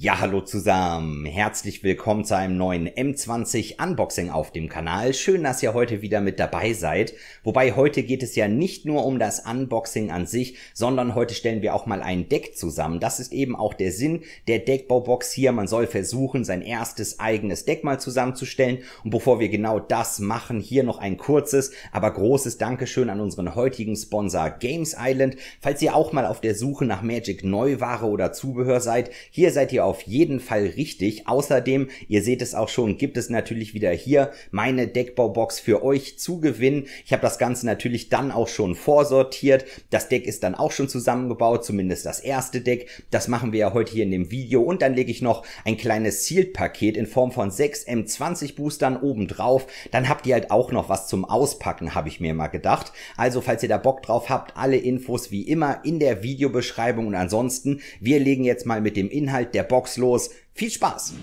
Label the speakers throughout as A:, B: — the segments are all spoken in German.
A: Ja, hallo zusammen. Herzlich willkommen zu einem neuen M20 Unboxing auf dem Kanal. Schön, dass ihr heute wieder mit dabei seid. Wobei heute geht es ja nicht nur um das Unboxing an sich, sondern heute stellen wir auch mal ein Deck zusammen. Das ist eben auch der Sinn der Deckbaubox hier. Man soll versuchen, sein erstes eigenes Deck mal zusammenzustellen. Und bevor wir genau das machen, hier noch ein kurzes, aber großes Dankeschön an unseren heutigen Sponsor Games Island. Falls ihr auch mal auf der Suche nach Magic Neuware oder Zubehör seid, hier seid ihr auf jeden Fall richtig. Außerdem, ihr seht es auch schon, gibt es natürlich wieder hier meine Deckbaubox für euch zu gewinnen. Ich habe das Ganze natürlich dann auch schon vorsortiert. Das Deck ist dann auch schon zusammengebaut, zumindest das erste Deck. Das machen wir ja heute hier in dem Video. Und dann lege ich noch ein kleines Sealed-Paket in Form von 6 M20 Boostern oben Dann habt ihr halt auch noch was zum Auspacken, habe ich mir mal gedacht. Also, falls ihr da Bock drauf habt, alle Infos wie immer in der Videobeschreibung. Und ansonsten, wir legen jetzt mal mit dem Inhalt der Box Box los. Viel Spaß!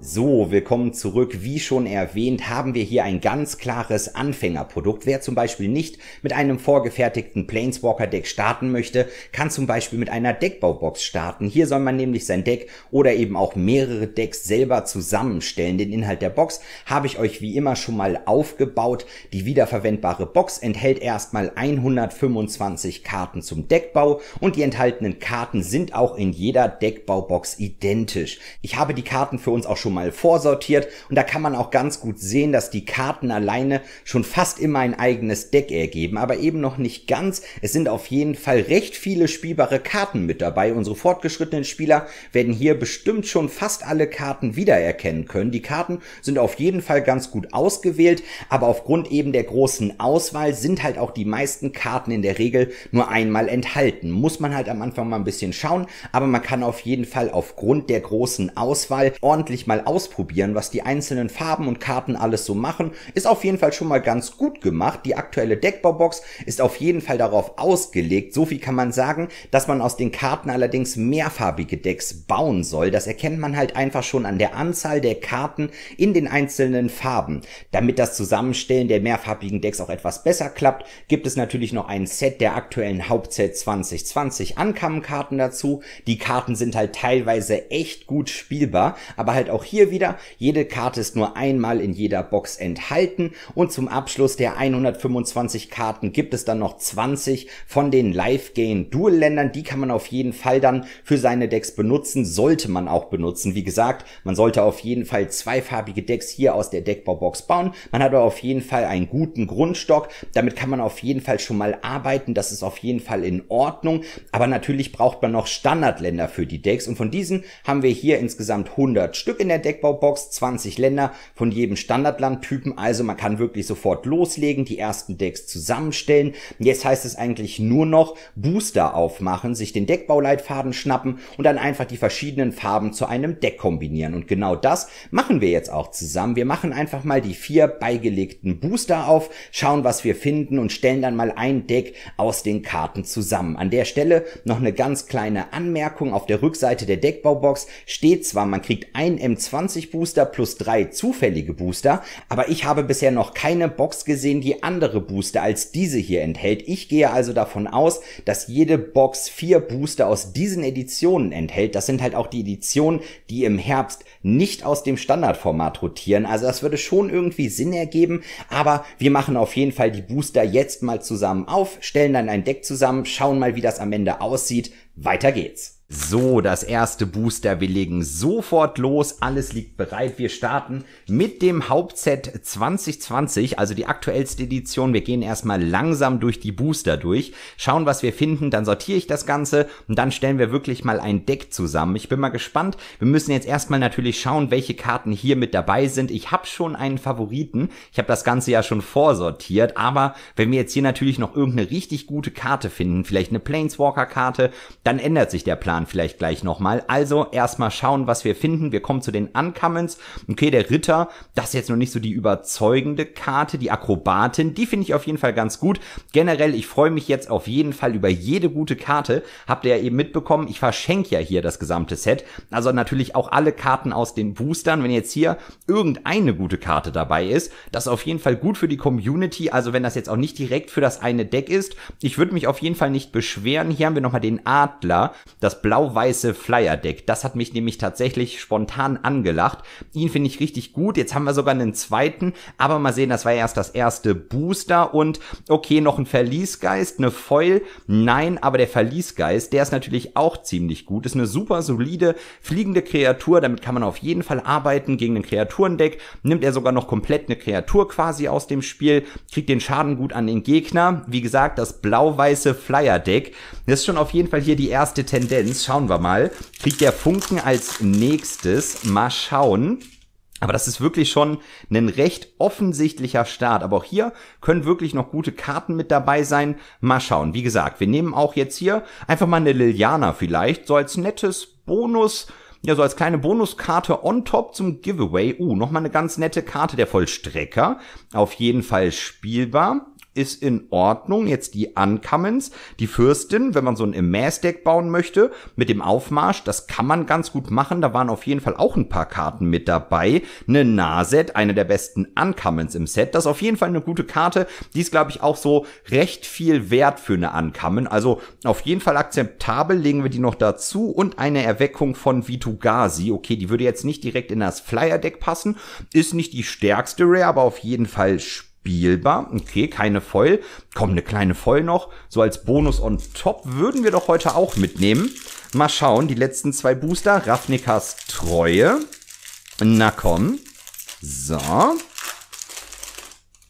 A: So, willkommen zurück. Wie schon erwähnt, haben wir hier ein ganz klares Anfängerprodukt. Wer zum Beispiel nicht mit einem vorgefertigten Planeswalker-Deck starten möchte, kann zum Beispiel mit einer Deckbaubox starten. Hier soll man nämlich sein Deck oder eben auch mehrere Decks selber zusammenstellen. Den Inhalt der Box habe ich euch wie immer schon mal aufgebaut. Die wiederverwendbare Box enthält erstmal 125 Karten zum Deckbau und die enthaltenen Karten sind auch in jeder Deckbaubox identisch. Ich habe die Karten für uns auch schon schon mal vorsortiert und da kann man auch ganz gut sehen, dass die Karten alleine schon fast immer ein eigenes Deck ergeben, aber eben noch nicht ganz. Es sind auf jeden Fall recht viele spielbare Karten mit dabei. Unsere fortgeschrittenen Spieler werden hier bestimmt schon fast alle Karten wiedererkennen können. Die Karten sind auf jeden Fall ganz gut ausgewählt, aber aufgrund eben der großen Auswahl sind halt auch die meisten Karten in der Regel nur einmal enthalten. Muss man halt am Anfang mal ein bisschen schauen, aber man kann auf jeden Fall aufgrund der großen Auswahl ordentlich mal mal ausprobieren, was die einzelnen Farben und Karten alles so machen. Ist auf jeden Fall schon mal ganz gut gemacht. Die aktuelle Deckbaubox ist auf jeden Fall darauf ausgelegt. So viel kann man sagen, dass man aus den Karten allerdings mehrfarbige Decks bauen soll. Das erkennt man halt einfach schon an der Anzahl der Karten in den einzelnen Farben. Damit das Zusammenstellen der mehrfarbigen Decks auch etwas besser klappt, gibt es natürlich noch ein Set der aktuellen Hauptset 2020 Ankammkarten dazu. Die Karten sind halt teilweise echt gut spielbar, aber halt auch hier wieder, jede Karte ist nur einmal in jeder Box enthalten und zum Abschluss der 125 Karten gibt es dann noch 20 von den Live-Gain-Dual-Ländern. Die kann man auf jeden Fall dann für seine Decks benutzen, sollte man auch benutzen. Wie gesagt, man sollte auf jeden Fall zweifarbige Decks hier aus der Deckbaubox bauen. Man hat auf jeden Fall einen guten Grundstock. Damit kann man auf jeden Fall schon mal arbeiten. Das ist auf jeden Fall in Ordnung. Aber natürlich braucht man noch Standardländer für die Decks. Und von diesen haben wir hier insgesamt 100 Stück in der der Deckbaubox 20 Länder von jedem Standardlandtypen. Also man kann wirklich sofort loslegen, die ersten Decks zusammenstellen. Jetzt heißt es eigentlich nur noch Booster aufmachen, sich den Deckbauleitfaden schnappen und dann einfach die verschiedenen Farben zu einem Deck kombinieren. Und genau das machen wir jetzt auch zusammen. Wir machen einfach mal die vier beigelegten Booster auf, schauen, was wir finden und stellen dann mal ein Deck aus den Karten zusammen. An der Stelle noch eine ganz kleine Anmerkung. Auf der Rückseite der Deckbaubox steht zwar, man kriegt ein M2 20 Booster plus drei zufällige Booster, aber ich habe bisher noch keine Box gesehen, die andere Booster als diese hier enthält. Ich gehe also davon aus, dass jede Box vier Booster aus diesen Editionen enthält. Das sind halt auch die Editionen, die im Herbst nicht aus dem Standardformat rotieren. Also das würde schon irgendwie Sinn ergeben, aber wir machen auf jeden Fall die Booster jetzt mal zusammen auf, stellen dann ein Deck zusammen, schauen mal, wie das am Ende aussieht. Weiter geht's. So, das erste Booster. Wir legen sofort los. Alles liegt bereit. Wir starten mit dem Hauptset 2020, also die aktuellste Edition. Wir gehen erstmal langsam durch die Booster durch, schauen, was wir finden. Dann sortiere ich das Ganze und dann stellen wir wirklich mal ein Deck zusammen. Ich bin mal gespannt. Wir müssen jetzt erstmal natürlich schauen, welche Karten hier mit dabei sind. Ich habe schon einen Favoriten. Ich habe das Ganze ja schon vorsortiert. Aber wenn wir jetzt hier natürlich noch irgendeine richtig gute Karte finden, vielleicht eine Planeswalker-Karte, dann ändert sich der Plan Jahren vielleicht gleich nochmal. Also erstmal schauen, was wir finden. Wir kommen zu den Uncommons. Okay, der Ritter, das ist jetzt noch nicht so die überzeugende Karte. Die Akrobatin, die finde ich auf jeden Fall ganz gut. Generell, ich freue mich jetzt auf jeden Fall über jede gute Karte. Habt ihr ja eben mitbekommen, ich verschenke ja hier das gesamte Set. Also natürlich auch alle Karten aus den Boostern. Wenn jetzt hier irgendeine gute Karte dabei ist, das ist auf jeden Fall gut für die Community. Also wenn das jetzt auch nicht direkt für das eine Deck ist, ich würde mich auf jeden Fall nicht beschweren. Hier haben wir nochmal den Adler, das blau-weiße Flyer-Deck. Das hat mich nämlich tatsächlich spontan angelacht. Ihn finde ich richtig gut. Jetzt haben wir sogar einen zweiten, aber mal sehen, das war ja erst das erste Booster und okay, noch ein Verliesgeist, eine Foil. Nein, aber der Verliesgeist, der ist natürlich auch ziemlich gut. Ist eine super solide fliegende Kreatur, damit kann man auf jeden Fall arbeiten gegen ein Kreaturendeck. Nimmt er sogar noch komplett eine Kreatur quasi aus dem Spiel, kriegt den Schaden gut an den Gegner. Wie gesagt, das blau-weiße Flyer-Deck. Das ist schon auf jeden Fall hier die erste Tendenz Jetzt schauen wir mal. Kriegt der Funken als nächstes? Mal schauen. Aber das ist wirklich schon ein recht offensichtlicher Start. Aber auch hier können wirklich noch gute Karten mit dabei sein. Mal schauen. Wie gesagt, wir nehmen auch jetzt hier einfach mal eine Liliana vielleicht, so als nettes Bonus. Ja, so als kleine Bonuskarte on top zum Giveaway. Uh, nochmal eine ganz nette Karte, der Vollstrecker. Auf jeden Fall spielbar ist in Ordnung. Jetzt die Uncommons, die Fürstin, wenn man so ein Amaze-Deck bauen möchte, mit dem Aufmarsch, das kann man ganz gut machen. Da waren auf jeden Fall auch ein paar Karten mit dabei. Eine Naset, eine der besten Uncommons im Set. Das ist auf jeden Fall eine gute Karte. Die ist, glaube ich, auch so recht viel wert für eine Uncommon. Also auf jeden Fall akzeptabel, legen wir die noch dazu. Und eine Erweckung von Vitugasi. Okay, die würde jetzt nicht direkt in das Flyer-Deck passen. Ist nicht die stärkste Rare, aber auf jeden Fall spannend spielbar. Okay, keine Foil. Komm, eine kleine Foil noch. So als Bonus on top würden wir doch heute auch mitnehmen. Mal schauen, die letzten zwei Booster. Ravnikas Treue. Na komm. So.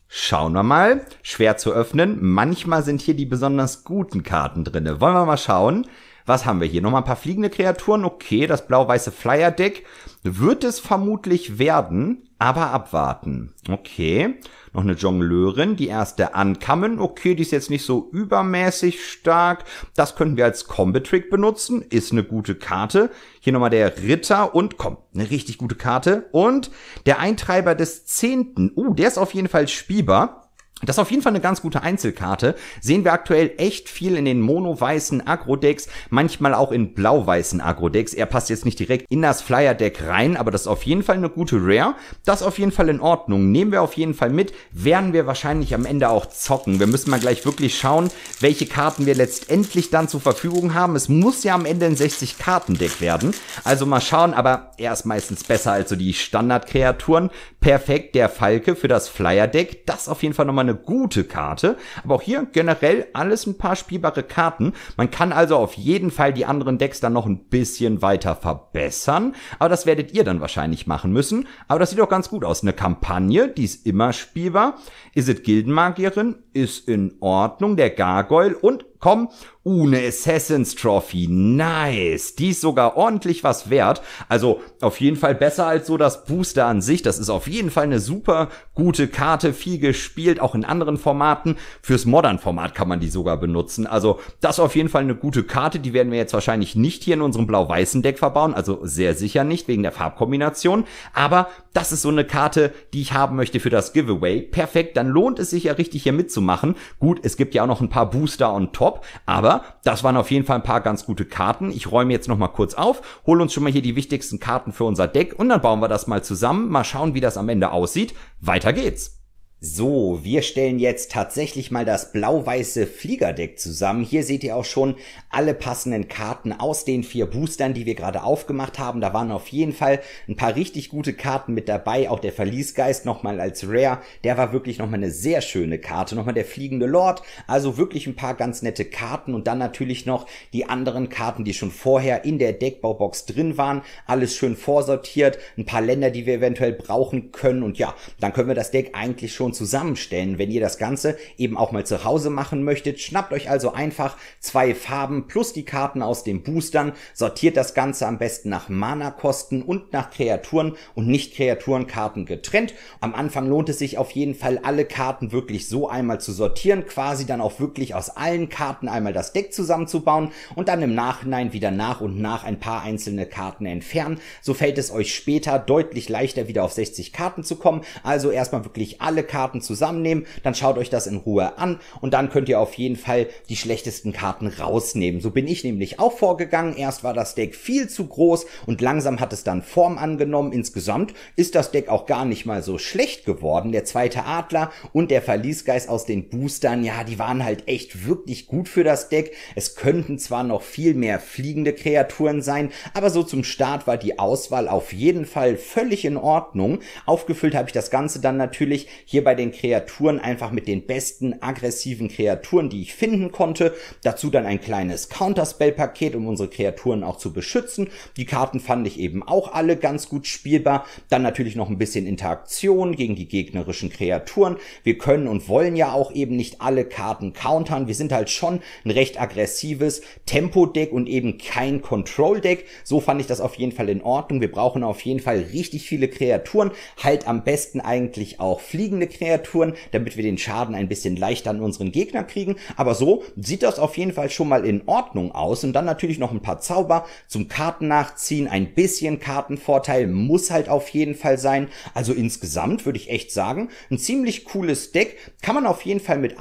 A: Schauen wir mal. Schwer zu öffnen. Manchmal sind hier die besonders guten Karten drinne. Wollen wir mal schauen. Was haben wir hier? Nochmal ein paar fliegende Kreaturen. Okay, das blau-weiße Flyer-Deck wird es vermutlich werden, aber abwarten. Okay noch eine Jongleurin, die erste ankamen. Okay, die ist jetzt nicht so übermäßig stark. Das könnten wir als Combat-Trick benutzen. Ist eine gute Karte. Hier nochmal der Ritter und komm, eine richtig gute Karte. Und der Eintreiber des Zehnten. uh, der ist auf jeden Fall spielbar. Das ist auf jeden Fall eine ganz gute Einzelkarte. Sehen wir aktuell echt viel in den mono-weißen Agro-Decks, manchmal auch in blau-weißen Agro-Decks. Er passt jetzt nicht direkt in das Flyer-Deck rein, aber das ist auf jeden Fall eine gute Rare. Das ist auf jeden Fall in Ordnung. Nehmen wir auf jeden Fall mit, werden wir wahrscheinlich am Ende auch zocken. Wir müssen mal gleich wirklich schauen, welche Karten wir letztendlich dann zur Verfügung haben. Es muss ja am Ende ein 60-Karten-Deck werden. Also mal schauen, aber er ist meistens besser als so die Standard-Kreaturen. Perfekt, der Falke für das Flyer-Deck. Das ist auf jeden Fall nochmal eine eine gute Karte. Aber auch hier generell alles ein paar spielbare Karten. Man kann also auf jeden Fall die anderen Decks dann noch ein bisschen weiter verbessern. Aber das werdet ihr dann wahrscheinlich machen müssen. Aber das sieht auch ganz gut aus. Eine Kampagne, die ist immer spielbar. Is it Gildenmagierin? Ist in Ordnung. Der Gargoyle und kommen. Uh, eine Assassin's Trophy. Nice. Die ist sogar ordentlich was wert. Also auf jeden Fall besser als so das Booster an sich. Das ist auf jeden Fall eine super gute Karte. Viel gespielt, auch in anderen Formaten. Fürs Modern-Format kann man die sogar benutzen. Also das auf jeden Fall eine gute Karte. Die werden wir jetzt wahrscheinlich nicht hier in unserem blau-weißen Deck verbauen. Also sehr sicher nicht wegen der Farbkombination. Aber das ist so eine Karte, die ich haben möchte für das Giveaway. Perfekt. Dann lohnt es sich ja richtig hier mitzumachen. Gut, es gibt ja auch noch ein paar Booster on top. Drop. Aber das waren auf jeden Fall ein paar ganz gute Karten. Ich räume jetzt nochmal kurz auf, hole uns schon mal hier die wichtigsten Karten für unser Deck und dann bauen wir das mal zusammen. Mal schauen, wie das am Ende aussieht. Weiter geht's. So, wir stellen jetzt tatsächlich mal das blau-weiße Fliegerdeck zusammen. Hier seht ihr auch schon alle passenden Karten aus den vier Boostern, die wir gerade aufgemacht haben. Da waren auf jeden Fall ein paar richtig gute Karten mit dabei. Auch der Verliesgeist nochmal als Rare. Der war wirklich nochmal eine sehr schöne Karte. Nochmal der fliegende Lord. Also wirklich ein paar ganz nette Karten. Und dann natürlich noch die anderen Karten, die schon vorher in der Deckbaubox drin waren. Alles schön vorsortiert. Ein paar Länder, die wir eventuell brauchen können. Und ja, dann können wir das Deck eigentlich schon schon zusammenstellen, wenn ihr das Ganze eben auch mal zu Hause machen möchtet. Schnappt euch also einfach zwei Farben plus die Karten aus den Boostern, sortiert das Ganze am besten nach Mana-Kosten und nach Kreaturen und Nicht-Kreaturenkarten getrennt. Am Anfang lohnt es sich auf jeden Fall, alle Karten wirklich so einmal zu sortieren, quasi dann auch wirklich aus allen Karten einmal das Deck zusammenzubauen und dann im Nachhinein wieder nach und nach ein paar einzelne Karten entfernen. So fällt es euch später deutlich leichter wieder auf 60 Karten zu kommen. Also erstmal wirklich alle Karten Karten zusammennehmen, dann schaut euch das in Ruhe an und dann könnt ihr auf jeden Fall die schlechtesten Karten rausnehmen. So bin ich nämlich auch vorgegangen. Erst war das Deck viel zu groß und langsam hat es dann Form angenommen. Insgesamt ist das Deck auch gar nicht mal so schlecht geworden. Der zweite Adler und der Verliesgeist aus den Boostern, ja, die waren halt echt wirklich gut für das Deck. Es könnten zwar noch viel mehr fliegende Kreaturen sein, aber so zum Start war die Auswahl auf jeden Fall völlig in Ordnung. Aufgefüllt habe ich das Ganze dann natürlich hier bei den Kreaturen einfach mit den besten aggressiven Kreaturen, die ich finden konnte. Dazu dann ein kleines Counterspell-Paket, um unsere Kreaturen auch zu beschützen. Die Karten fand ich eben auch alle ganz gut spielbar. Dann natürlich noch ein bisschen Interaktion gegen die gegnerischen Kreaturen. Wir können und wollen ja auch eben nicht alle Karten countern. Wir sind halt schon ein recht aggressives Tempo-Deck und eben kein Control-Deck. So fand ich das auf jeden Fall in Ordnung. Wir brauchen auf jeden Fall richtig viele Kreaturen, halt am besten eigentlich auch fliegende Kreaturen, damit wir den Schaden ein bisschen leichter an unseren Gegner kriegen. Aber so sieht das auf jeden Fall schon mal in Ordnung aus. Und dann natürlich noch ein paar Zauber zum Karten nachziehen. Ein bisschen Kartenvorteil muss halt auf jeden Fall sein. Also insgesamt würde ich echt sagen, ein ziemlich cooles Deck. Kann man auf jeden Fall mit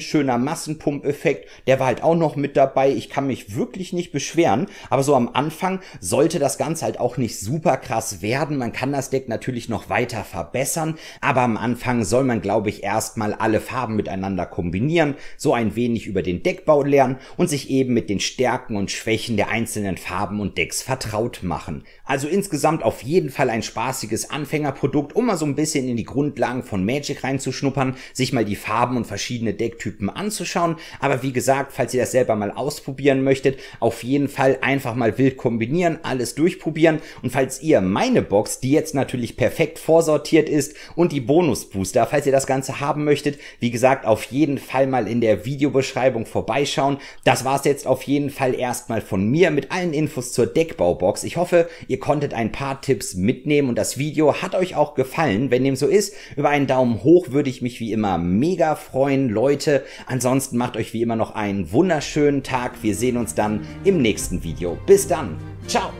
A: Schöner massenpump Der war halt auch noch mit dabei. Ich kann mich wirklich nicht beschweren. Aber so am Anfang sollte das Ganze halt auch nicht super krass werden. Man kann das Deck natürlich noch weiter verbessern. Aber am Anfang soll soll man, glaube ich, erstmal alle Farben miteinander kombinieren, so ein wenig über den Deckbau lernen und sich eben mit den Stärken und Schwächen der einzelnen Farben und Decks vertraut machen. Also insgesamt auf jeden Fall ein spaßiges Anfängerprodukt, um mal so ein bisschen in die Grundlagen von Magic reinzuschnuppern, sich mal die Farben und verschiedene Decktypen anzuschauen. Aber wie gesagt, falls ihr das selber mal ausprobieren möchtet, auf jeden Fall einfach mal wild kombinieren, alles durchprobieren. Und falls ihr meine Box, die jetzt natürlich perfekt vorsortiert ist und die Bonusbooster da, falls ihr das Ganze haben möchtet. Wie gesagt, auf jeden Fall mal in der Videobeschreibung vorbeischauen. Das war's jetzt auf jeden Fall erstmal von mir mit allen Infos zur Deckbaubox. Ich hoffe, ihr konntet ein paar Tipps mitnehmen und das Video hat euch auch gefallen. Wenn dem so ist, über einen Daumen hoch würde ich mich wie immer mega freuen, Leute. Ansonsten macht euch wie immer noch einen wunderschönen Tag. Wir sehen uns dann im nächsten Video. Bis dann. Ciao.